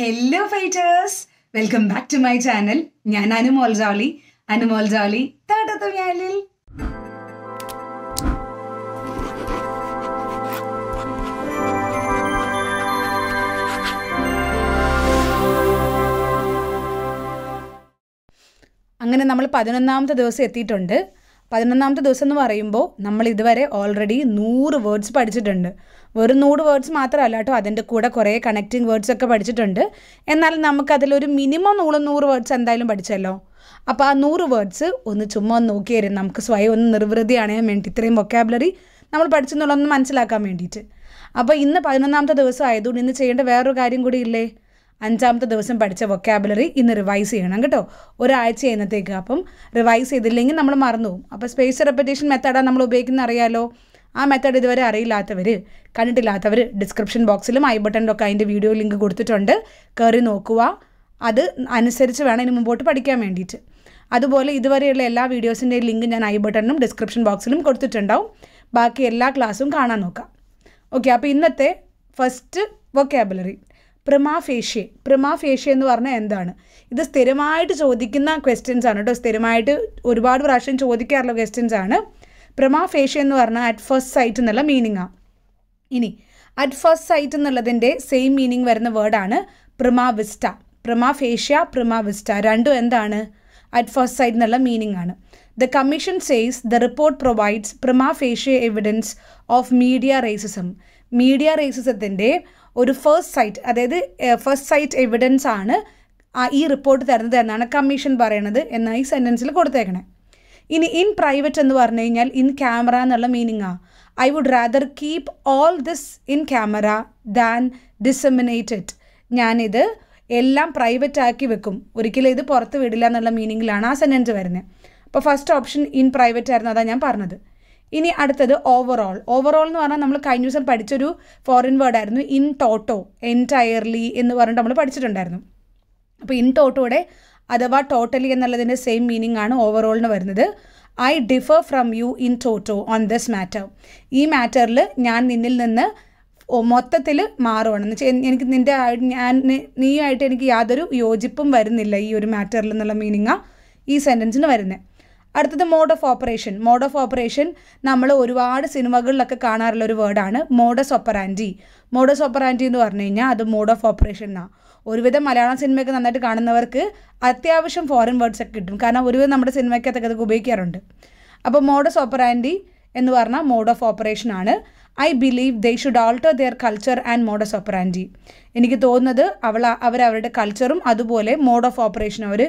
hello fighters welcome back to my channel ഞാൻ അനുമോൾ ജോളി അനുമോൾ ജോളി താടത്തുവ്യാലിൽ അങ്ങനെ നമ്മൾ പതിനൊന്നാമത്തെ ദിവസം എത്തിയിട്ടുണ്ട് പതിനൊന്നാമത്തെ ദിവസം എന്ന് പറയുമ്പോൾ നമ്മൾ ഇതുവരെ ഓൾറെഡി നൂറ് വേർഡ്സ് പഠിച്ചിട്ടുണ്ട് വെറും നൂറ് വേർഡ്സ് മാത്രമല്ല കേട്ടോ അതിൻ്റെ കൂടെ കുറേ കണക്റ്റിംഗ് വേർഡ്സ് ഒക്കെ പഠിച്ചിട്ടുണ്ട് എന്നാൽ നമുക്കതിലൊരു മിനിമം നൂറ് നൂറ് വേർഡ്സ് എന്തായാലും പഠിച്ചല്ലോ അപ്പോൾ ആ നൂറ് വേർഡ്സ് ഒന്ന് ചുമ്മാ ഒന്ന് തരും നമുക്ക് സ്വയം ഒന്ന് നിർവൃതിയാണ് വേണ്ടി ഇത്രയും വൊക്കാബുലറി നമ്മൾ പഠിച്ചെന്നുള്ളതൊന്ന് മനസ്സിലാക്കാൻ വേണ്ടിയിട്ട് അപ്പോൾ ഇന്ന് പതിനൊന്നാമത്തെ ദിവസം ആയതുകൊണ്ട് ഇന്ന് ചെയ്യേണ്ട വേറൊരു കാര്യം കൂടി ഇല്ലേ അഞ്ചാമത്തെ ദിവസം പഠിച്ച വൊക്കാബുലറി ഇന്ന് റിവൈസ് ചെയ്യണം കേട്ടോ ഒരാഴ്ച എന്നത്തേക്ക് അപ്പം റിവൈസ് ചെയ്തില്ലെങ്കിൽ നമ്മൾ മറന്നു പോകും അപ്പോൾ സ്പേസ് റെപ്പറ്റേഷൻ മെത്തേഡാണ് നമ്മൾ ഉപയോഗിക്കുന്നത് അറിയാലോ ആ മെത്തേഡ് ഇതുവരെ അറിയില്ലാത്തവർ കണ്ടിട്ടില്ലാത്തവർ ഡിസ്ക്രിപ്ഷൻ ബോക്സിലും ഐ ബട്ടണിലൊക്കെ അതിൻ്റെ വീഡിയോ ലിങ്ക് കൊടുത്തിട്ടുണ്ട് കയറി നോക്കുക അത് അനുസരിച്ച് വേണം ഇനി മുമ്പോട്ട് പഠിക്കാൻ വേണ്ടിയിട്ട് അതുപോലെ ഇതുവരെയുള്ള എല്ലാ വീഡിയോസിൻ്റെ ലിങ്ക് ഞാൻ ഐ ബട്ടണിലും ഡിസ്ക്രിപ്ഷൻ ബോക്സിലും കൊടുത്തിട്ടുണ്ടാവും ബാക്കി എല്ലാ ക്ലാസ്സും കാണാൻ നോക്കാം ഓക്കെ അപ്പോൾ ഇന്നത്തെ ഫസ്റ്റ് വൊക്കാബുലറി പ്രിമാഫേഷ്യ പ്രിമാഫേഷ്യ എന്ന് പറഞ്ഞാൽ എന്താണ് ഇത് സ്ഥിരമായിട്ട് ചോദിക്കുന്ന ക്വസ്റ്റ്യൻസ് ആണ് കേട്ടോ സ്ഥിരമായിട്ട് ഒരുപാട് പ്രാവശ്യം ചോദിക്കാറുള്ള ക്വസ്റ്റ്യൻസ് ആണ് പ്രിമാഫേഷ്യ എന്ന് പറഞ്ഞാൽ അറ്റ് ഫസ്റ്റ് സൈറ്റ് എന്നുള്ള മീനിങ്ങാണ് ഇനി അറ്റ് ഫസ്റ്റ് സൈറ്റ് എന്നുള്ളതിൻ്റെ സെയിം മീനിങ് വരുന്ന വേർഡാണ് പ്രിമാവിസ്റ്റ പ്രിമാഫേഷ്യ പ്രിമാവിസ്റ്റ രണ്ടും എന്താണ് അറ്റ് ഫസ്റ്റ് സൈറ്റ് എന്നുള്ള മീനിങ് ആണ് the commission says the report provides prima facie evidence of media racism media റേസിസത്തിൻ്റെ ഒരു ഫസ്റ്റ് സൈറ്റ് അതായത് ഫസ്റ്റ് സൈറ്റ് എവിഡൻസ് ആണ് ഈ റിപ്പോർട്ട് തരുന്നത് എന്നാണ് കമ്മീഷൻ പറയണത് എന്ന ഈ സെൻറ്റൻസിൽ കൊടുത്തേക്കണേ ഇനി ഇൻ പ്രൈവറ്റ് എന്ന് പറഞ്ഞു കഴിഞ്ഞാൽ ഇൻ ക്യാമറ എന്നുള്ള ആ I would rather keep all this in camera than disseminated ഞാനിത് എല്ലാം പ്രൈവറ്റ് ആക്കി വെക്കും ഒരിക്കലും ഇത് പുറത്ത് വിടില്ല എന്നുള്ള മീനിങ്ങിലാണ് ആ സെൻറ്റൻസ് വരുന്നത് അപ്പോൾ ഫസ്റ്റ് ഓപ്ഷൻ ഇൻ പ്രൈവറ്റ് ആയിരുന്നു അതാണ് ഞാൻ പറഞ്ഞത് ഇനി അടുത്തത് ഓവറോൾ ഓവറോൾ എന്ന് പറഞ്ഞാൽ നമ്മൾ കഴിഞ്ഞ ദിവസം പഠിച്ചൊരു ഫോറിൻ വേർഡായിരുന്നു ഇൻ ടോട്ടോ എൻറ്റയർലി എന്ന് പറഞ്ഞിട്ട് നമ്മൾ പഠിച്ചിട്ടുണ്ടായിരുന്നു അപ്പോൾ ഇൻ ടോട്ടോയുടെ അഥവാ ടോട്ടലി എന്നുള്ളതിൻ്റെ സെയിം മീനിങ് ആണ് ഓവറോളിന് വരുന്നത് I differ from you in toto on this matter ഈ മാറ്ററിൽ ഞാൻ നിന്നിൽ നിന്ന് മൊത്തത്തിൽ മാറുകയാണ് എന്ന് വെച്ചാൽ എനിക്ക് നിൻ്റെ ഞാൻ നീയായിട്ട് എനിക്ക് യാതൊരു യോജിപ്പും വരുന്നില്ല ഈ ഒരു മാറ്ററിൽ എന്നുള്ള മീനിങ്ങാണ് ഈ സെൻറ്റൻസിന് വരുന്നത് അടുത്തത് mode of operation mode of operation നമ്മൾ ഒരുപാട് സിനിമകളിലൊക്കെ കാണാറുള്ള ഒരു വേർഡാണ് മോഡസ് ഓപ്പറാൻറ്റി മോഡസ് ഓപ്പറാൻറ്റി എന്ന് പറഞ്ഞു കഴിഞ്ഞാൽ അത് മോഡ് ഓഫ് ഓപ്പറേഷൻ എന്നാണ് ഒരുവിധം മലയാളം സിനിമയൊക്കെ നന്നായിട്ട് കാണുന്നവർക്ക് അത്യാവശ്യം ഫോറിൻ വേർഡ്സ് ഒക്കെ കിട്ടും കാരണം ഒരുവിധം നമ്മുടെ സിനിമയ്ക്കകത്തൊക്കെ അതൊക്കെ ഉപയോഗിക്കാറുണ്ട് അപ്പോൾ മോഡസ് ഓപ്പറാൻറ്റി എന്ന് പറഞ്ഞാൽ മോഡ് ഓഫ് ഓപ്പറേഷൻ ആണ് I believe they should alter their culture and of operandi എനിക്ക് തോന്നുന്നത് അവൾ അവരവരുടെ കൾച്ചറും അതുപോലെ മോഡ് ഓഫ് ഓപ്പറേഷൻ അവർ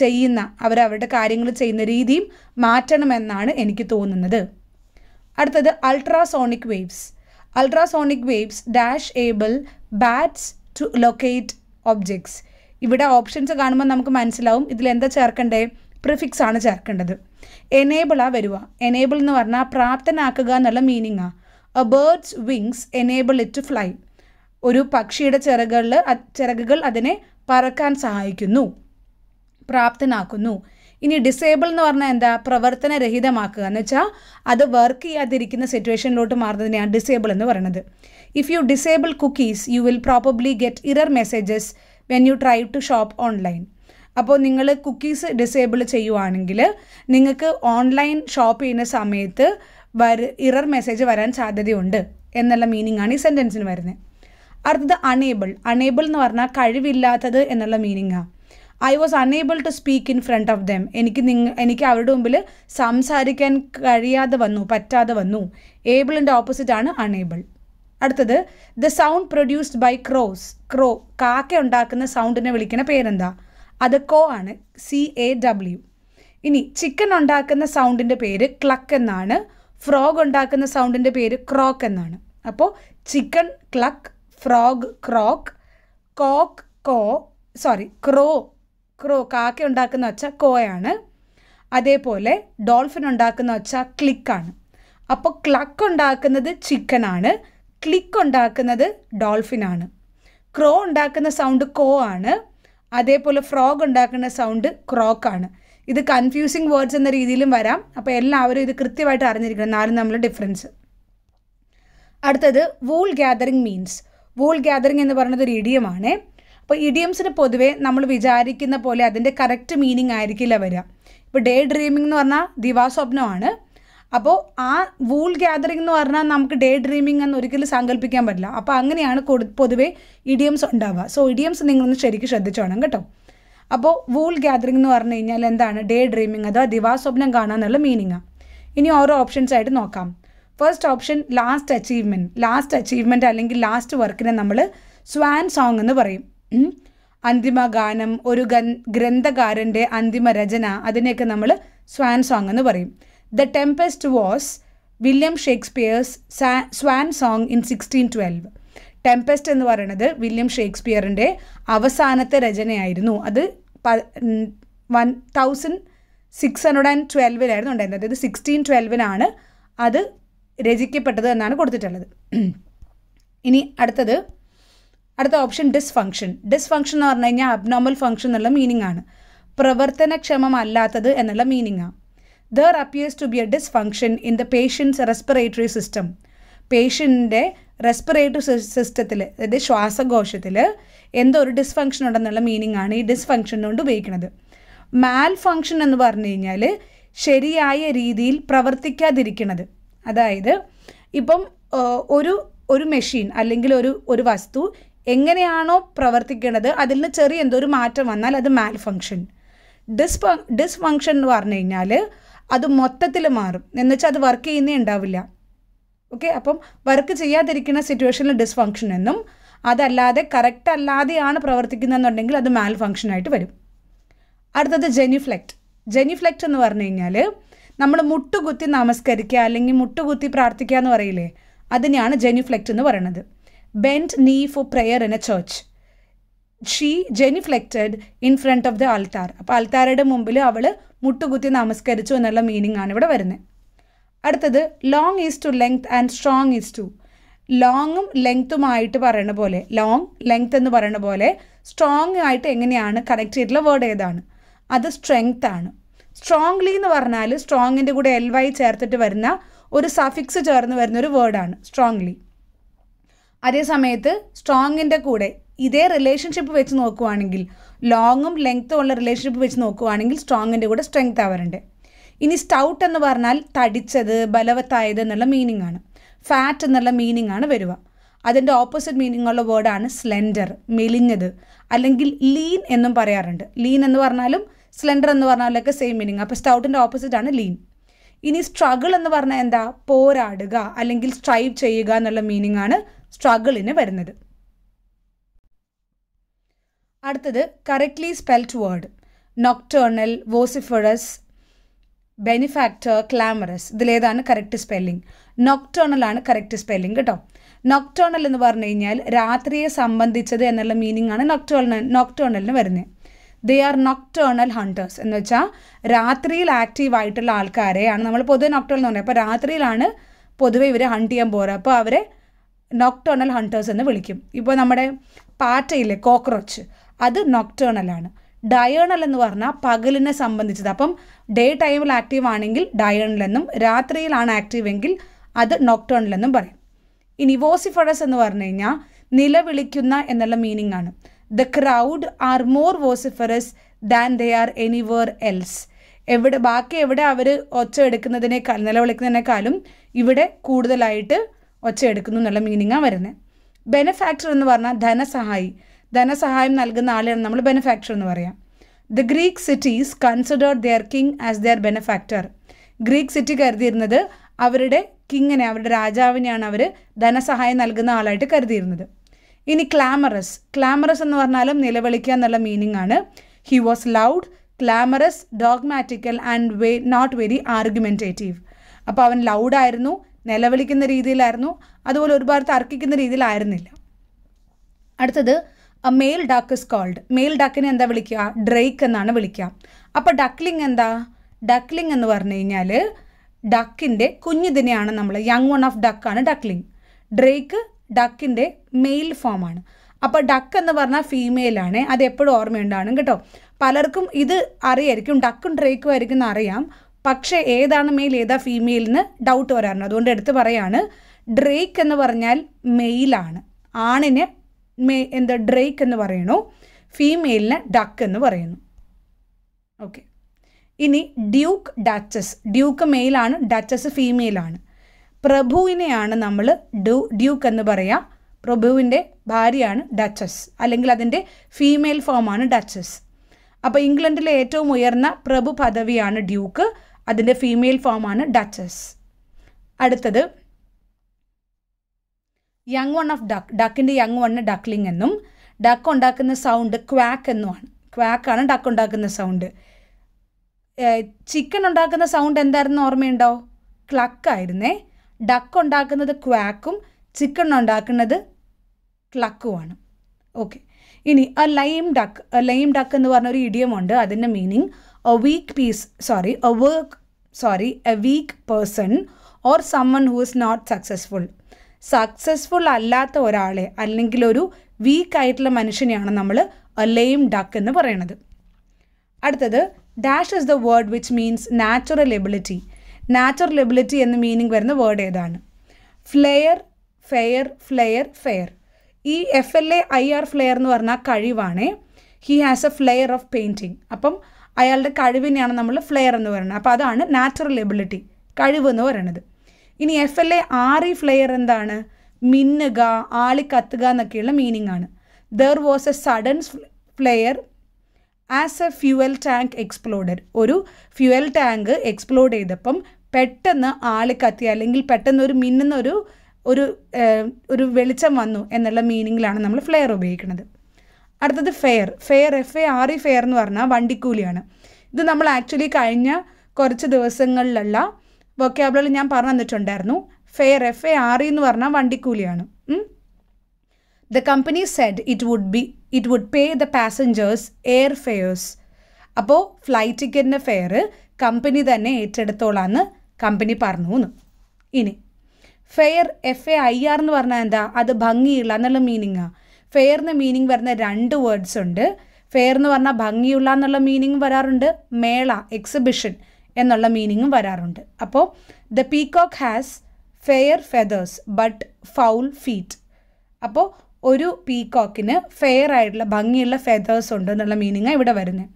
ചെയ്യുന്ന അവരവരുടെ കാര്യങ്ങൾ ചെയ്യുന്ന രീതിയും മാറ്റണമെന്നാണ് എനിക്ക് തോന്നുന്നത് അടുത്തത് ultrasonic waves ultrasonic waves dash able bats to locate objects ഇവിടെ ഓപ്ഷൻസ് കാണുമ്പോൾ നമുക്ക് മനസ്സിലാവും ഇതിൽ എന്താ ചേർക്കണ്ടേ പ്രിഫിക്സ് ആണ് ചേർക്കേണ്ടത് എനേബിളാണ് വരിക എനേബിൾ എന്ന് പറഞ്ഞാൽ പ്രാപ്തനാക്കുക എന്നുള്ള മീനിങ്ങാണ് a bird's wings enable it fly ഒരു പക്ഷിയുടെ ചിറകളിൽ ചിറകുകൾ അതിനെ പറക്കാൻ സഹായിക്കുന്നു പ്രാപ്തനാക്കുന്നു ഇനി ഡിസേബിൾ എന്ന് പറഞ്ഞാൽ എന്താ പ്രവർത്തനരഹിതമാക്കുക എന്ന് വെച്ചാൽ അത് വർക്ക് ചെയ്യാതിരിക്കുന്ന സിറ്റുവേഷനിലോട്ട് മാറുന്നതിനെയാണ് ഡിസേബിൾ എന്ന് പറയുന്നത് if you disable cookies you will probably get error messages when you try to shop online അപ്പോൾ നിങ്ങൾ കുക്കീസ് ഡിസേബിൾ ചെയ്യുവാണെങ്കിൽ നിങ്ങൾക്ക് ഓൺലൈൻ ഷോപ്പ് ചെയ്യുന്ന സമയത്ത് വര ഇറർ മെസ്സേജ് വരാൻ സാധ്യതയുണ്ട് എന്നുള്ള മീനിങ് ആണ് ഈ സെൻറ്റൻസിന് വരുന്നത് അടുത്തത് അണേബിൾ അണേബിൾ എന്ന് പറഞ്ഞാൽ കഴിവില്ലാത്തത് എന്നുള്ള ആണ് I was unable to speak in front of them എനിക്ക് നിങ്ങൾ എനിക്ക് അവരുടെ മുമ്പിൽ സംസാരിക്കാൻ കഴിയാതെ വന്നു പറ്റാതെ വന്നു ഏബിളിൻ്റെ ഓപ്പോസിറ്റ് ആണ് അണേബിൾ അടുത്തത് the sound produced by crows crow കാക്ക ഉണ്ടാക്കുന്ന സൗണ്ടിനെ വിളിക്കുന്ന പേരെന്താ അത് കോ ആണ് സി എ ഡബ്ല്യു ഇനി ചിക്കൻ ഉണ്ടാക്കുന്ന സൗണ്ടിൻ്റെ പേര് ക്ലക്ക് എന്നാണ് ഫ്രോഗ് ഉണ്ടാക്കുന്ന സൗണ്ടിൻ്റെ പേര് ക്രോക്ക് എന്നാണ് അപ്പോൾ chicken cluck frog croak cock caw sorry crow crow കാക്ക ഉണ്ടാക്കുന്ന ഒച്ച കോയാണ് അതേപോലെ ഡോൾഫിൻ ഉണ്ടാക്കുന്ന ഒച്ച ക്ലിക്കാണ് അപ്പോൾ ക്ലക്ക് ഉണ്ടാക്കുന്നത് ചിക്കനാണ് ക്ലിക്ക് ഉണ്ടാക്കുന്നത് ഡോൾഫിനാണ് ക്രോ ഉണ്ടാക്കുന്ന സൗണ്ട് കോ ആണ് അതേപോലെ ഫ്രോഗ് ഉണ്ടാക്കുന്ന സൗണ്ട് ക്രോക്കാണ് ഇത് കൺഫ്യൂസിങ് വേർഡ്സ് എന്ന രീതിയിലും വരാം അപ്പോൾ എല്ലാവരും ഇത് കൃത്യമായിട്ട് അറിഞ്ഞിരിക്കണം നാലും നമ്മൾ ഡിഫറൻസ് അടുത്തത് wool gathering means wool gathering എന്ന് പറയുന്നത് ഒരു ഇഡിയമാണ് അപ്പോൾ ഇഡിയംസിന് പൊതുവേ നമ്മൾ വിചാരിക്കുന്ന പോലെ അതിൻ്റെ കറക്റ്റ് മീനിങ് ആയിരിക്കില്ല വരിക ഇപ്പോൾ ഡേ ഡ്രീമിംഗ് എന്ന് പറഞ്ഞാൽ ദിവാസ്വപ്നമാണ് അപ്പോൾ ആ വൂൾ ഗ്യാതറിംഗ് എന്ന് പറഞ്ഞാൽ നമുക്ക് ഡേ ഡ്രീമിംഗ് എന്ന് ഒരിക്കലും സങ്കല്പിക്കാൻ പറ്റില്ല അപ്പോൾ അങ്ങനെയാണ് പൊതുവേ ഇഡിയംസ് ഉണ്ടാവുക സോ ഇഡിയംസ് നിങ്ങളൊന്ന് ശരിക്കും ശ്രദ്ധിച്ചോണം കേട്ടോ അപ്പോൾ വൂൾ ഗ്യാദറിംഗ് എന്ന് പറഞ്ഞു കഴിഞ്ഞാൽ എന്താണ് ഡേ ഡ്രീമിംഗ് അഥവാ ദിവാസ്വപ്നം കാണുക എന്നുള്ള മീനിങ് ഇനി ഓരോ ഓപ്ഷൻസ് ആയിട്ട് നോക്കാം first option last achievement last achievement അല്ലെങ്കിൽ ലാസ്റ്റ് വർക്കിനെ നമ്മൾ സ്വാൻ സോങ് എന്ന് പറയും അന്തിമ ഗാനം ഒരു ഗൻ ഗ്രന്ഥകാരൻ്റെ അന്തിമ രചന അതിനെയൊക്കെ നമ്മൾ സ്വാൻ സോങ് എന്ന് പറയും the Tempest was William Shakespeare's swan song in sixteen twelve Tempest എന്ന് പറയുന്നത് വില്യം ഷേക്സ്പിയറിൻ്റെ അവസാനത്തെ രചനയായിരുന്നു അത് one thousand six hundred and ട്വൽവിലായിരുന്നു ഉണ്ടായിരുന്നത് അതായത് സിക്സ്റ്റീൻ ട്വൽവിനാണ് അത് രചിക്കപ്പെട്ടത് എന്നാണ് കൊടുത്തിട്ടുള്ളത് ഇനി അടുത്തത് അടുത്ത ഓപ്ഷൻ ഡിസ്ഫങ്ഷൻ ഡിസ്ഫങ്ഷൻ എന്ന് പറഞ്ഞു കഴിഞ്ഞാൽ അബ്നോമൽ ഫങ്ഷൻ എന്നുള്ള മീനിങ് ആണ് പ്രവർത്തനക്ഷമമല്ലാത്തത് എന്നുള്ള മീനിങ് ആണ് there appears to be a dysfunction in the patient's respiratory system പേഷ്യൻ്റെ റെസ്പിറേറ്ററി സിസ്റ്റത്തിൽ അതായത് ശ്വാസകോശത്തിൽ എന്തോ ഒരു ഡിസ്ഫങ്ഷൻ ഉണ്ടെന്നുള്ള മീനിങ് ആണ് ഈ ഡിസ്ഫങ്ഷൻ കൊണ്ട് ഉപയോഗിക്കുന്നത് മാൽ ഫങ്ഷൻ എന്ന് പറഞ്ഞു കഴിഞ്ഞാൽ ശരിയായ രീതിയിൽ പ്രവർത്തിക്കാതിരിക്കുന്നത് അതായത് ഇപ്പം ഒരു ഒരു മെഷീൻ അല്ലെങ്കിൽ ഒരു ഒരു വസ്തു എങ്ങനെയാണോ പ്രവർത്തിക്കുന്നത് അതിൽ നിന്ന് ചെറിയ എന്തോ ഒരു മാറ്റം വന്നാൽ അത് മാൽ ഫങ്ഷൻ ഡിസ്ഫ ഡിസ്ഫങ്ഷൻ എന്ന് പറഞ്ഞു കഴിഞ്ഞാൽ അത് മൊത്തത്തിൽ മാറും എന്നുവെച്ചാൽ അത് വർക്ക് ചെയ്യുന്നേ ഉണ്ടാവില്ല ഓക്കെ അപ്പം വർക്ക് ചെയ്യാതിരിക്കുന്ന സിറ്റുവേഷനിൽ ഡിസ്ഫങ്ഷൻ എന്നും അതല്ലാതെ കറക്റ്റ് അല്ലാതെയാണ് പ്രവർത്തിക്കുന്നതെന്നുണ്ടെങ്കിൽ അത് മാൽ ഫങ്ഷൻ ആയിട്ട് വരും അടുത്തത് ജെനിഫ്ലെക്റ്റ് ജെനിഫ്ലെക്റ്റ് എന്ന് പറഞ്ഞു കഴിഞ്ഞാൽ നമ്മൾ മുട്ടുകുത്തി നമസ്കരിക്കുക അല്ലെങ്കിൽ മുട്ടുകുത്തി പ്രാർത്ഥിക്കുക എന്ന് പറയില്ലേ അതിനെയാണ് ജെനിഫ്ലെക്റ്റ് എന്ന് പറയുന്നത് bent knee for prayer in a church she genuflected in front of the altar അപ്പോൾ അൾത്താരയുടെ മുമ്പിൽ അവൾ മുട്ടുകുത്തി നമസ്കരിച്ചു എന്നുള്ള മീനിങ് ആണ് ഇവിടെ വരുന്നത് അടുത്തത് long is to length and strong is to ലോങ്ങും ലെങ്ത്തുമായിട്ട് പറയണ പോലെ ലോങ് ലെങ്ത് എന്ന് പറയണ പോലെ സ്ട്രോങ് ആയിട്ട് എങ്ങനെയാണ് കണക്ട് ചെയ്തിട്ടുള്ള വേർഡ് ഏതാണ് അത് സ്ട്രെങ്ത് ആണ് സ്ട്രോങ്ലി എന്ന് പറഞ്ഞാൽ സ്ട്രോങ്ങിൻ്റെ കൂടെ എൽ വൈ ചേർത്തിട്ട് വരുന്ന ഒരു സഫിക്സ് ചേർന്ന് വരുന്ന ഒരു വേർഡാണ് സ്ട്രോങ്ലി അതേ സമയത്ത് സ്ട്രോങ്ങിൻ്റെ കൂടെ ഇതേ റിലേഷൻഷിപ്പ് വെച്ച് നോക്കുവാണെങ്കിൽ ലോങ്ങും ലെങ്ത്തും ഉള്ള റിലേഷൻഷിപ്പ് വെച്ച് നോക്കുവാണെങ്കിൽ സ്ട്രോങ്ങിൻ്റെ കൂടെ സ്ട്രെങ്ത് ആവാറുണ്ട് ഇനി സ്റ്റൗട്ട് എന്ന് പറഞ്ഞാൽ തടിച്ചത് ബലവത്തായത് എന്നുള്ള മീനിങ് ആണ് ഫാറ്റ് എന്നുള്ള മീനിങ് ആണ് വരിക അതിൻ്റെ ഓപ്പോസിറ്റ് മീനിങ് ഉള്ള വേർഡാണ് സ്ലെൻഡർ മെലിഞ്ഞത് അല്ലെങ്കിൽ ലീൻ എന്നും പറയാറുണ്ട് ലീൻ എന്ന് പറഞ്ഞാലും സ്ലെൻഡർ എന്ന് പറഞ്ഞാലൊക്കെ സെയിം മീനിങ് അപ്പോൾ സ്റ്റൗട്ടിൻ്റെ ഓപ്പോസിറ്റ് ആണ് ലീൻ ഇനി സ്ട്രഗിൾ എന്ന് പറഞ്ഞാൽ എന്താ പോരാടുക അല്ലെങ്കിൽ സ്ട്രൈവ് ചെയ്യുക എന്നുള്ള മീനിങ് ആണ് സ്ട്രഗിളിന് വരുന്നത് അടുത്തത് correctly spelt word nocturnal vociferous benefactor clamorous ഇതിലേതാണ് കറക്റ്റ് സ്പെല്ലിംഗ് നൊക്ടേണൽ ആണ് കറക്റ്റ് സ്പെല്ലിംഗ് കേട്ടോ നൊക്ടേണൽ എന്ന് പറഞ്ഞു കഴിഞ്ഞാൽ രാത്രിയെ സംബന്ധിച്ചത് എന്നുള്ള മീനിങ് ആണ് നൊക്ടേണൽ നൊക്ടേണലിന് വരുന്നത് ദേ ആർ നൊക്ടേണൽ ഹണ്ടേഴ്സ് എന്ന് വെച്ചാൽ രാത്രിയിൽ ആക്റ്റീവ് ആയിട്ടുള്ള ആൾക്കാരെയാണ് നമ്മൾ പൊതുവെ നൊക്ടേണൽ എന്ന് പറയുന്നത് അപ്പോൾ രാത്രിയിലാണ് പൊതുവെ ഇവരെ ഹണ്ട് ചെയ്യാൻ പോകുക അപ്പോൾ അവരെ നൊക്ടേണൽ ഹണ്ടേഴ്സ് എന്ന് വിളിക്കും ഇപ്പോൾ നമ്മുടെ പാറ്റയിലെ കോക്രോച്ച് അത് നൊക്ടേണലാണ് ഡയേണൽ എന്ന് പറഞ്ഞാൽ പകലിനെ സംബന്ധിച്ചത് അപ്പം ഡേ ടൈമിൽ ആക്റ്റീവ് ആണെങ്കിൽ എന്നും രാത്രിയിലാണ് ആക്റ്റീവ് എങ്കിൽ അത് എന്നും പറയും ഇനി വോസിഫറസ് എന്ന് പറഞ്ഞു കഴിഞ്ഞാൽ നിലവിളിക്കുന്ന എന്നുള്ള മീനിങ് ആണ് the crowd are more vociferous than they are anywhere else എവിടെ ബാക്കി എവിടെ അവർ ഒച്ച എടുക്കുന്നതിനേക്കാൾ നിലവിളിക്കുന്നതിനേക്കാളും ഇവിടെ കൂടുതലായിട്ട് ഒച്ച എടുക്കുന്നു എന്നുള്ള മീനിങ്ങാണ് വരുന്നത് ബെനഫാക്ടർ എന്ന് പറഞ്ഞാൽ ധനസഹായി ധനസഹായം നൽകുന്ന ആളെയാണ് നമ്മൾ ബെനഫാക്ടർ എന്ന് പറയാം the Greek cities considered their king as their benefactor Greek city കരുതിയിരുന്നത് അവരുടെ കിങ്ങിനെ അവരുടെ രാജാവിനെയാണ് അവർ ധനസഹായം നൽകുന്ന ആളായിട്ട് കരുതിയിരുന്നത് ഇനി ക്ലാമറസ് ക്ലാമറസ് എന്ന് പറഞ്ഞാലും നിലവിളിക്കുക എന്നുള്ള മീനിങ് ആണ് he was loud clamorous dogmatical and way not very argumentative അപ്പോൾ അവൻ ലൗഡായിരുന്നു നിലവിളിക്കുന്ന രീതിയിലായിരുന്നു അതുപോലെ ഒരുപാട് തർക്കിക്കുന്ന രീതിയിലായിരുന്നില്ല അടുത്തത് a male duck is called male ഡാക്കിനെ എന്താ വിളിക്കുക ഡ്രേക്ക് എന്നാണ് വിളിക്കുക അപ്പോൾ ഡക്ലിംഗ് എന്താ ഡക്ലിംഗ് എന്ന് പറഞ്ഞു കഴിഞ്ഞാൽ ഡക്കിൻ്റെ കുഞ്ഞിതിനെയാണ് നമ്മൾ യങ് വൺ ഓഫ് ഡക്കാണ് ഡക്ലിംഗ് ഡ്രേക്ക് ഡക്കിൻ്റെ മെയിൽ ഫോമാണ് അപ്പോൾ ഡക്ക് എന്ന് പറഞ്ഞാൽ ഫീമെയിലാണ് അത് എപ്പോഴും ഓർമ്മയുണ്ടാണ് കേട്ടോ പലർക്കും ഇത് അറിയായിരിക്കും ഡക്കും ഡ്രേക്കും ആയിരിക്കും എന്ന് അറിയാം പക്ഷേ ഏതാണ് മെയിൽ ഏതാ ഫീമെയിൽ ഡൗട്ട് വരാറുണ്ട് അതുകൊണ്ട് എടുത്ത് പറയാണ് ഡ്രേക്ക് എന്ന് പറഞ്ഞാൽ മെയിലാണ് ആണിന് മേ എന്താ ഡ്രേക്ക് എന്ന് പറയണു ഫീമെയിലിന് ഡക്ക് എന്ന് പറയുന്നു ഓക്കെ ഇനി ഡ്യൂക്ക് ഡാച്ചസ് ഡ്യൂക്ക് മെയിലാണ് ഡാച്ചസ് ഫീമെയിലാണ് പ്രഭുവിനെയാണ് നമ്മൾ ഡ്യൂ ഡ്യൂക്ക് എന്ന് പറയുക പ്രഭുവിൻ്റെ ഭാര്യയാണ് ഡച്ചസ് അല്ലെങ്കിൽ അതിൻ്റെ ഫീമെയിൽ ഫോമാണ് ഡച്ചസ് അപ്പോൾ ഇംഗ്ലണ്ടിലെ ഏറ്റവും ഉയർന്ന പ്രഭു പദവിയാണ് ഡ്യൂക്ക് അതിൻ്റെ ഫീമെയിൽ ഫോമാണ് ഡച്ചസ് അടുത്തത് യങ് വൺ ഓഫ് ഡക്ക് ഡക്കിൻ്റെ യങ് വണ് ഡക്ലിംഗ് എന്നും ഡക്ക് ഉണ്ടാക്കുന്ന സൗണ്ട് ക്വാക്ക് എന്നുമാണ് ക്വാക്കാണ് ഡക്ക് ഉണ്ടാക്കുന്ന സൗണ്ട് ചിക്കൻ ഉണ്ടാക്കുന്ന സൗണ്ട് എന്തായിരുന്നു ഓർമ്മയുണ്ടോ ക്ലക്കായിരുന്നേ ഡക്ക് ഉണ്ടാക്കുന്നത് ക്വാക്കും ചിക്കൻ ഉണ്ടാക്കുന്നത് ക്ലക്കുമാണ് ഓക്കെ ഇനി a lame duck a lame duck എന്ന് പറഞ്ഞൊരു ഇഡിയമുണ്ട് അതിൻ്റെ meaning a weak piece sorry a work sorry a weak person or someone who is not successful successful അല്ലാത്ത ഒരാളെ അല്ലെങ്കിൽ ഒരു വീക്ക് ആയിട്ടുള്ള മനുഷ്യനെയാണ് നമ്മൾ ലെയിം ഡക്ക് എന്ന് പറയണത് അടുത്തത് dash is the word which means natural ability natural ability എന്ന മീനിങ് വരുന്ന വേർഡ് ഏതാണ് ഫ്ലെയർ ഫെയർ ഫ്ലെയർ ഫെയർ ഈ F L A I R flair എന്ന് പറഞ്ഞാൽ കഴിവാണേ he has a flair of painting അപ്പം അയാളുടെ കഴിവിനെയാണ് നമ്മൾ ഫ്ലെയർ എന്ന് പറയുന്നത് അപ്പോൾ അതാണ് നാച്ചുറൽ എബിലിറ്റി കഴിവ് എന്ന് പറയുന്നത് ഇനി F L A R flare എന്താണ് മിന്നുക ആളി കത്തുക എന്നൊക്കെയുള്ള മീനിങ് ആണ് there was a sudden flare as a fuel tank exploded ഒരു ഫ്യുവൽ ടാങ്ക് എക്സ്പ്ലോഡ് ചെയ്തപ്പം പെട്ടെന്ന് ആളി കത്തി അല്ലെങ്കിൽ പെട്ടെന്ന് ഒരു മിന്നുന്നൊരു ഒരു ഒരു വെളിച്ചം വന്നു എന്നുള്ള മീനിങ്ങിലാണ് നമ്മൾ ഫ്ലെയർ ഉപയോഗിക്കുന്നത് അടുത്തത് fair fair F A R E fair എന്ന് പറഞ്ഞാൽ വണ്ടിക്കൂലിയാണ് ഇത് നമ്മൾ ആക്ച്വലി കഴിഞ്ഞ കുറച്ച് ദിവസങ്ങളിലുള്ള വൊക്കാബുലറി ഞാൻ പറഞ്ഞു തന്നിട്ടുണ്ടായിരുന്നു fair F A R E e എന്ന് പറഞ്ഞാൽ വണ്ടിക്കൂലിയാണ് the company said it would be it would pay the passengers air fares അപ്പോൾ ഫ്ലൈറ്റ് ടിക്കറ്റിൻ്റെ ഫെയർ കമ്പനി തന്നെ ഏറ്റെടുത്തോളാന്ന് കമ്പനി പറഞ്ഞു എന്ന് ഇനി fair F A I R എന്ന് പറഞ്ഞാൽ എന്താ അത് ഭംഗിയുള്ള എന്നുള്ള മീനിങ്ങാണ് ഫെയറിന് മീനിങ് വരുന്ന രണ്ട് വേർഡ്സ് ഉണ്ട് ഫെയർ എന്ന് പറഞ്ഞാൽ ഭംഗിയുള്ള എന്നുള്ള മീനിങ് വരാറുണ്ട് മേള എക്സിബിഷൻ എന്നുള്ള മീനിങ്ങും വരാറുണ്ട് അപ്പോൾ the peacock has fair feathers but foul feet അപ്പോൾ ഒരു പീകോക്കിന് ഫെയർ ആയിട്ടുള്ള ഭംഗിയുള്ള ഫെതേഴ്സ് ഉണ്ട് എന്നുള്ള മീനിങ്ങാണ് ഇവിടെ വരുന്നത്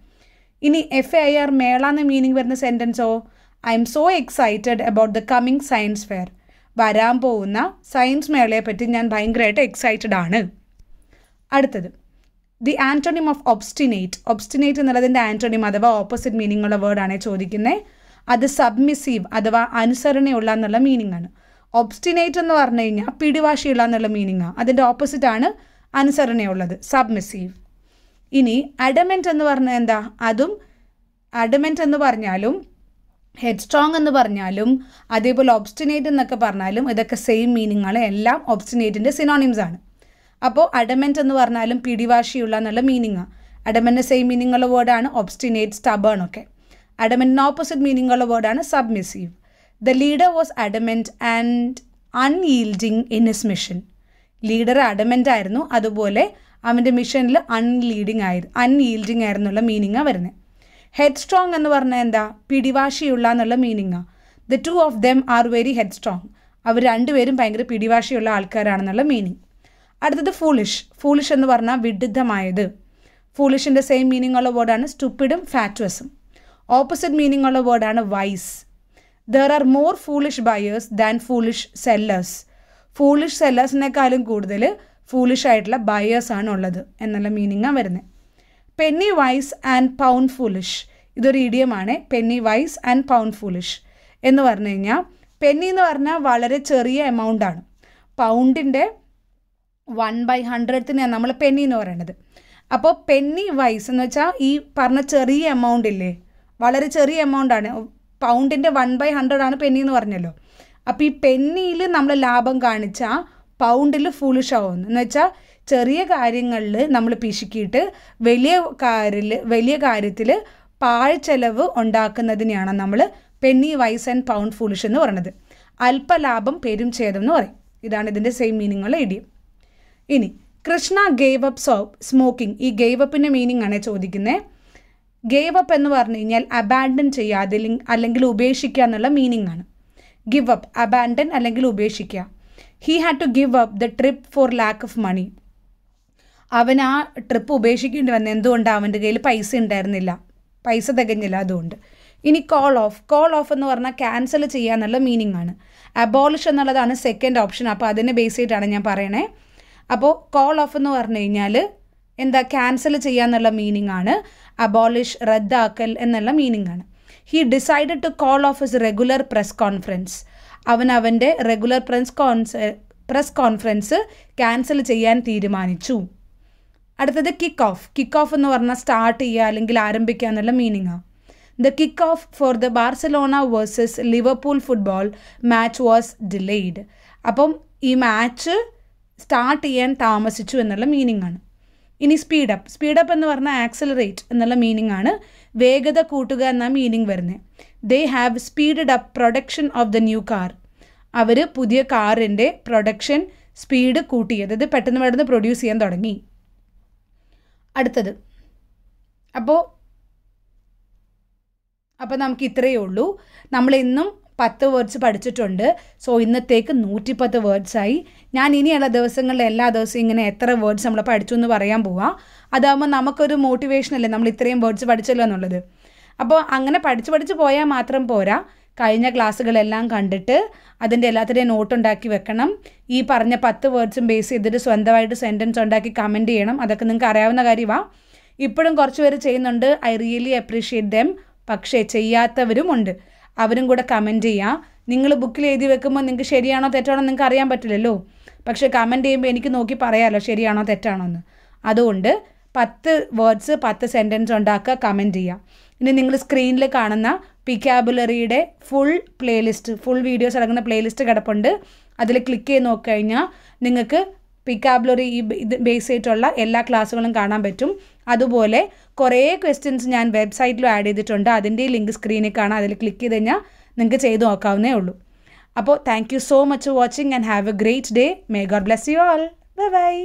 ഇനി എഫ് എ ഐ ആർ മേള എന്ന മീനിങ് വരുന്ന സെൻറ്റൻസോ I'm so excited about the coming science fair വരാൻ പോകുന്ന സയൻസ് മേളയെപ്പറ്റി ഞാൻ ഭയങ്കരമായിട്ട് എക്സൈറ്റഡ് ആണ് അടുത്തത് the antonym of obstinate obstinate എന്നുള്ളതിൻ്റെ ആൻറ്റണിം അഥവാ ഓപ്പോസിറ്റ് മീനിങ് ഉള്ള വേർഡാണ് ചോദിക്കുന്നത് അത് സബ്മിസീവ് അഥവാ അനുസരണയുള്ള എന്നുള്ള മീനിങ് ആണ് ഒബ്സ്റ്റിനേറ്റ് എന്ന് പറഞ്ഞു കഴിഞ്ഞാൽ പിടിവാശിയുള്ള എന്നുള്ള മീനിങ്ങാണ് അതിൻ്റെ ഓപ്പോസിറ്റാണ് അനുസരണയുള്ളത് സബ്മിസീവ് ഇനി അഡമെൻറ്റ് എന്ന് പറഞ്ഞാൽ എന്താ അതും അഡമെൻറ്റ് എന്ന് പറഞ്ഞാലും ഹെഡ് സ്ട്രോങ് എന്ന് പറഞ്ഞാലും അതേപോലെ ഒബ്സ്റ്റിനേറ്റ് എന്നൊക്കെ പറഞ്ഞാലും ഇതൊക്കെ സെയിം മീനിങ്ങാണ് എല്ലാം ഒബ്സ്റ്റിനേറ്റിൻ്റെ സിനോണിംസ് ആണ് അപ്പോൾ അഡമെൻറ്റ് എന്ന് പറഞ്ഞാലും പിടിവാശിയുള്ള എന്നുള്ള മീനിങ് അഡമെൻ്റെ സെയിം മീനിങ് ഉള്ള വേർഡാണ് ഒബ്സ്റ്റിനേറ്റ് സ്റ്റബേൺ ഒക്കെ അഡമെൻറ്റിന് ഓപ്പോസിറ്റ് മീനിങ് ഉള്ള വേർഡാണ് submissive the leader was adamant and unyielding in his mission leader adamant ആയിരുന്നു അതുപോലെ അവൻ്റെ മിഷനിൽ അൺലീഡിങ് ആയിരുന്നു അൺയീൽഡിങ് ആയിരുന്നുള്ള മീനിങ്ങാണ് വരുന്നത് ഹെഡ് സ്ട്രോങ് എന്ന് പറഞ്ഞാൽ എന്താ പിടിവാശിയുള്ള എന്നുള്ള meaning the two of them are very headstrong അവർ രണ്ടുപേരും ഭയങ്കര പിടിവാശിയുള്ള ആൾക്കാരാണെന്നുള്ള മീനിങ് അടുത്തത് ഫൂളിഷ് ഫൂളിഷ് എന്ന് പറഞ്ഞാൽ വിഡിദ്ധമായത് ഫൂളിഷിൻ്റെ സെയിം മീനിങ് ഉള്ള വേർഡാണ് സ്റ്റുപ്പിഡും ഫാറ്റുവസും ഓപ്പോസിറ്റ് മീനിങ് ഉള്ള വേർഡാണ് wise there are more foolish buyers than foolish sellers foolish സെല്ലേഴ്സിനേക്കാളും കൂടുതൽ ഫൂളിഷ് ആയിട്ടുള്ള ബയേഴ്സ് ആണ് ഉള്ളത് എന്നുള്ള മീനിങ്ങാണ് വരുന്നത് penny wise and pound foolish ഇതൊരു ഇടിയമാണ് penny wise and pound foolish എന്ന് പറഞ്ഞു കഴിഞ്ഞാൽ പെന്നി എന്ന് പറഞ്ഞാൽ വളരെ ചെറിയ എമൗണ്ടാണ് പൗണ്ടിൻ്റെ വൺ ബൈ ഹൺഡ്രഡിനെയാണ് നമ്മൾ പെന്നി എന്ന് പറയുന്നത് അപ്പോൾ പെന്നി വൈസ് എന്ന് വെച്ചാൽ ഈ പറഞ്ഞ ചെറിയ എമൗണ്ട് ഇല്ലേ വളരെ ചെറിയ എമൗണ്ട് ആണ് പൗണ്ടിൻ്റെ വൺ ബൈ ഹൺഡ്രഡ് ആണ് പെന്നി എന്ന് പറഞ്ഞല്ലോ അപ്പോൾ ഈ പെന്നിയിൽ നമ്മൾ ലാഭം കാണിച്ചാൽ പൗണ്ടിൽ ഫുളിഷ് ആവുന്നു എന്ന് വെച്ചാൽ ചെറിയ കാര്യങ്ങളിൽ നമ്മൾ പിശുക്കിയിട്ട് വലിയ കാര്യ വലിയ കാര്യത്തിൽ പാഴ്ചെലവ് ഉണ്ടാക്കുന്നതിനെയാണ് നമ്മൾ penny wise and pound foolish എന്ന് പറയുന്നത് അല്പലാഭം പെരും ഛേദം എന്ന് പറയും ഇതാണ് ഇതിൻ്റെ സെയിം മീനിങ്ങുള്ള ഇടിയും ഇനി Krishna gave up soap smoking ഈ ഗേവ് അപ്പിൻ്റെ മീനിങ് ആണ് ചോദിക്കുന്നത് ഗേവ് അപ്പ് എന്ന് പറഞ്ഞു കഴിഞ്ഞാൽ അബാൻഡൻ ചെയ്യുക അതിൽ അല്ലെങ്കിൽ ഉപേക്ഷിക്കുക എന്നുള്ള മീനിങ് ആണ് ഗിവ് അപ്പ് അബാൻഡൻ അല്ലെങ്കിൽ ഉപേക്ഷിക്കുക he had to give up the trip for lack of money അവൻ ആ ട്രിപ്പ് ഉപേക്ഷിക്കേണ്ടി വന്നത് എന്തുകൊണ്ട് അവൻ്റെ കയ്യിൽ പൈസ ഉണ്ടായിരുന്നില്ല പൈസ തികഞ്ഞില്ല അതുകൊണ്ട് ഇനി കോൾ ഓഫ് കോൾ ഓഫ് എന്ന് പറഞ്ഞാൽ ക്യാൻസൽ ചെയ്യുക എന്നുള്ള മീനിങ് ആണ് അബോളിഷ് എന്നുള്ളതാണ് സെക്കൻഡ് ഓപ്ഷൻ അപ്പോൾ അതിനെ ബേസ് ചെയ്തിട്ടാണ് ഞാൻ പറയണേ അപ്പോൾ കോൾ ഓഫ് എന്ന് പറഞ്ഞു കഴിഞ്ഞാൽ എന്താ ക്യാൻസൽ ചെയ്യുക എന്നുള്ള മീനിങ് ആണ് അബോളിഷ് റദ്ദാക്കൽ എന്നുള്ള മീനിങ് ആണ് he decided to call off his regular press conference അവൻ അവൻ്റെ regular press cons press conference cancel ചെയ്യാൻ തീരുമാനിച്ചു അടുത്തത് കിക്ക് ഓഫ് കിക്ക് ഓഫ് എന്ന് പറഞ്ഞാൽ സ്റ്റാർട്ട് ചെയ്യുക അല്ലെങ്കിൽ ആരംഭിക്കുക എന്നുള്ള മീനിങ്ങാണ് the kick off for the Barcelona versus Liverpool football match was delayed അപ്പം ഈ മാച്ച് സ്റ്റാർട്ട് ചെയ്യാൻ താമസിച്ചു എന്നുള്ള മീനിങ് ആണ് ഇനി സ്പീഡപ്പ് സ്പീഡപ്പ് എന്ന് പറഞ്ഞാൽ ആക്സലറേറ്റ് എന്നുള്ള മീനിങ് ആണ് വേഗത കൂട്ടുക എന്ന മീനിങ് വരുന്നത് they have speeded up production of the new car അവർ പുതിയ കാറിൻ്റെ പ്രൊഡക്ഷൻ സ്പീഡ് കൂട്ടി അതായത് പെട്ടെന്ന് പെട്ടെന്ന് പ്രൊഡ്യൂസ് ചെയ്യാൻ തുടങ്ങി അടുത്തത് അപ്പോൾ അപ്പോൾ നമുക്ക് ഇത്രയേ ഉള്ളൂ നമ്മളെന്നും പത്ത് വേർഡ്സ് പഠിച്ചിട്ടുണ്ട് സോ ഇന്നത്തേക്ക് നൂറ്റിപ്പത്ത് വേർഡ്സായി ഞാൻ ഇനിയുള്ള ദിവസങ്ങളിൽ എല്ലാ ദിവസവും ഇങ്ങനെ എത്ര വേർഡ്സ് നമ്മൾ പഠിച്ചു എന്ന് പറയാൻ പോവാം അതാകുമ്പോൾ നമുക്കൊരു മോട്ടിവേഷൻ അല്ലേ നമ്മൾ ഇത്രയും വേർഡ്സ് പഠിച്ചല്ലോ എന്നുള്ളത് അപ്പോൾ അങ്ങനെ പഠിച്ച് പഠിച്ച് പോയാൽ മാത്രം പോരാ കഴിഞ്ഞ ക്ലാസ്സുകളെല്ലാം കണ്ടിട്ട് അതിൻ്റെ എല്ലാത്തിൻ്റെയും ഉണ്ടാക്കി വെക്കണം ഈ പറഞ്ഞ പത്ത് വേർഡ്സും ബേസ് ചെയ്തിട്ട് സ്വന്തമായിട്ട് സെൻറ്റൻസ് ഉണ്ടാക്കി കമൻറ്റ് ചെയ്യണം അതൊക്കെ നിങ്ങൾക്ക് അറിയാവുന്ന കാര്യമാണ് ഇപ്പോഴും കുറച്ച് പേര് ചെയ്യുന്നുണ്ട് ഐ റിയലി അപ്രീഷിയേറ്റ് ദം പക്ഷേ ചെയ്യാത്തവരും ഉണ്ട് അവരും കൂടെ കമൻറ്റ് ചെയ്യുക നിങ്ങൾ ബുക്കിൽ എഴുതി വെക്കുമ്പോൾ നിങ്ങൾക്ക് ശരിയാണോ തെറ്റാണോ നിങ്ങൾക്ക് അറിയാൻ പറ്റില്ലല്ലോ പക്ഷേ കമൻറ്റ് ചെയ്യുമ്പോൾ എനിക്ക് നോക്കി പറയാമല്ലോ ശരിയാണോ തെറ്റാണോ എന്ന് അതുകൊണ്ട് പത്ത് വേർഡ്സ് പത്ത് സെൻറ്റൻസ് ഉണ്ടാക്കുക കമൻറ്റ് ചെയ്യുക ഇനി നിങ്ങൾ സ്ക്രീനിൽ കാണുന്ന പിക്കാബുലറിയുടെ ഫുൾ പ്ലേലിസ്റ്റ് ഫുൾ വീഡിയോസ് അടങ്ങുന്ന പ്ലേലിസ്റ്റ് കിടപ്പുണ്ട് അതിൽ ക്ലിക്ക് ചെയ്ത് നോക്കി കഴിഞ്ഞാൽ നിങ്ങൾക്ക് പിക്കാബുലറി ഈ ഇത് ബേസ് ചെയ്തിട്ടുള്ള എല്ലാ ക്ലാസ്സുകളും കാണാൻ പറ്റും അതുപോലെ കുറേ ക്വസ്റ്റ്യൻസ് ഞാൻ വെബ്സൈറ്റിലും ആഡ് ചെയ്തിട്ടുണ്ട് അതിൻ്റെ ലിങ്ക് സ്ക്രീനിൽ കാണാം അതിൽ ക്ലിക്ക് ചെയ്ത് കഴിഞ്ഞാൽ നിങ്ങൾക്ക് ചെയ്ത് നോക്കാവുന്നേ ഉള്ളൂ അപ്പോൾ thank you so much watching and have a great day may God bless you all bye by